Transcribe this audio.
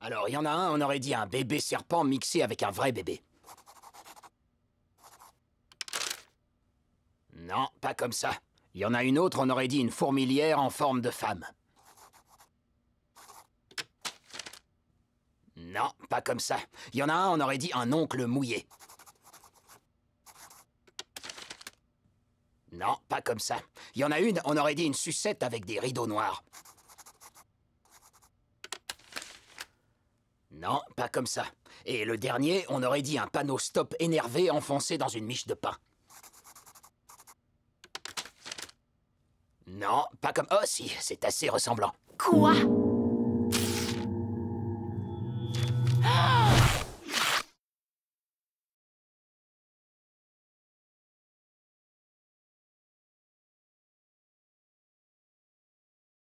Alors, il y en a un, on aurait dit un bébé serpent mixé avec un vrai bébé. Non, pas comme ça. Il y en a une autre, on aurait dit une fourmilière en forme de femme. Non, pas comme ça. Il y en a un, on aurait dit un oncle mouillé. Non, pas comme ça. Il y en a une, on aurait dit une sucette avec des rideaux noirs. Non, pas comme ça. Et le dernier, on aurait dit un panneau stop énervé enfoncé dans une miche de pain. Non, pas comme... Oh si, c'est assez ressemblant. Quoi